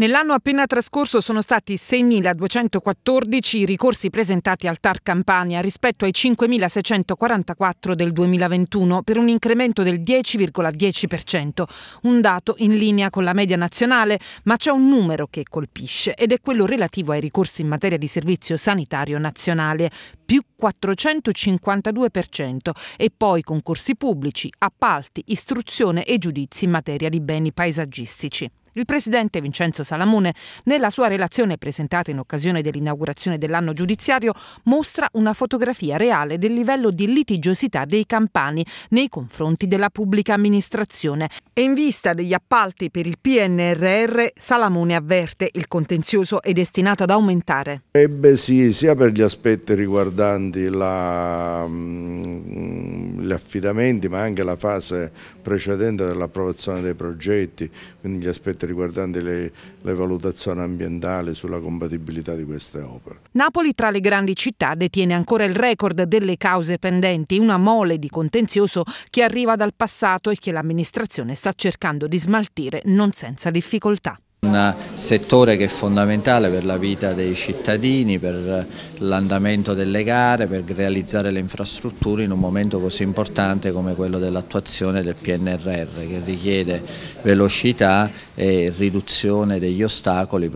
Nell'anno appena trascorso sono stati 6.214 i ricorsi presentati al TAR Campania rispetto ai 5.644 del 2021 per un incremento del 10,10%, un dato in linea con la media nazionale, ma c'è un numero che colpisce ed è quello relativo ai ricorsi in materia di servizio sanitario nazionale, più 452% e poi concorsi pubblici, appalti, istruzione e giudizi in materia di beni paesaggistici. Il presidente Vincenzo Salamone, nella sua relazione presentata in occasione dell'inaugurazione dell'anno giudiziario, mostra una fotografia reale del livello di litigiosità dei campani nei confronti della pubblica amministrazione. E in vista degli appalti per il PNRR, Salamone avverte il contenzioso è destinato ad aumentare. Ebbe sì, sia per gli aspetti riguardanti la mm, gli affidamenti ma anche la fase precedente dell'approvazione dei progetti, quindi gli aspetti riguardanti le, le valutazioni ambientali sulla compatibilità di queste opere. Napoli tra le grandi città detiene ancora il record delle cause pendenti, una mole di contenzioso che arriva dal passato e che l'amministrazione sta cercando di smaltire non senza difficoltà. Un settore che è fondamentale per la vita dei cittadini, per l'andamento delle gare, per realizzare le infrastrutture in un momento così importante come quello dell'attuazione del PNRR che richiede velocità e riduzione degli ostacoli.